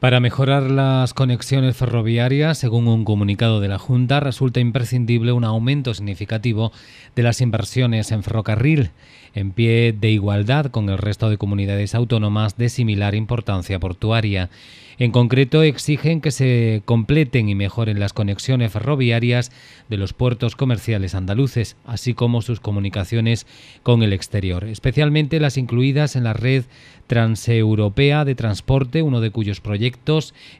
Para mejorar las conexiones ferroviarias, según un comunicado de la Junta, resulta imprescindible un aumento significativo de las inversiones en ferrocarril, en pie de igualdad con el resto de comunidades autónomas de similar importancia portuaria. En concreto, exigen que se completen y mejoren las conexiones ferroviarias de los puertos comerciales andaluces, así como sus comunicaciones con el exterior, especialmente las incluidas en la red transeuropea de transporte, uno de cuyos proyectos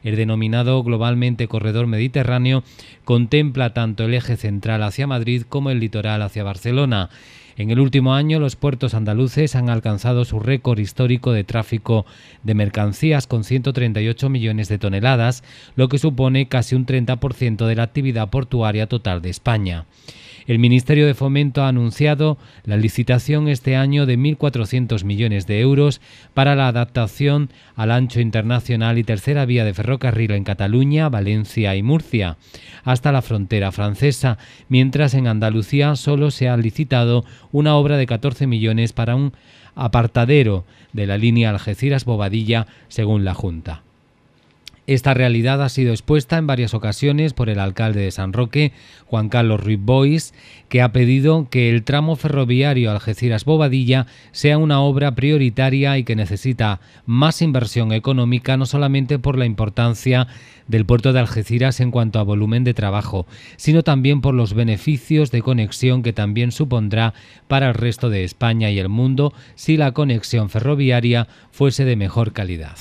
el denominado globalmente Corredor Mediterráneo, contempla tanto el eje central hacia Madrid como el litoral hacia Barcelona. En el último año, los puertos andaluces han alcanzado su récord histórico de tráfico de mercancías con 138 millones de toneladas, lo que supone casi un 30% de la actividad portuaria total de España. El Ministerio de Fomento ha anunciado la licitación este año de 1.400 millones de euros para la adaptación al ancho internacional y tercera vía de ferrocarril en Cataluña, Valencia y Murcia, hasta la frontera francesa, mientras en Andalucía solo se ha licitado una obra de 14 millones para un apartadero de la línea Algeciras-Bobadilla, según la Junta. Esta realidad ha sido expuesta en varias ocasiones por el alcalde de San Roque, Juan Carlos Ruiz Bois, que ha pedido que el tramo ferroviario Algeciras-Bobadilla sea una obra prioritaria y que necesita más inversión económica, no solamente por la importancia del puerto de Algeciras en cuanto a volumen de trabajo, sino también por los beneficios de conexión que también supondrá para el resto de España y el mundo si la conexión ferroviaria fuese de mejor calidad.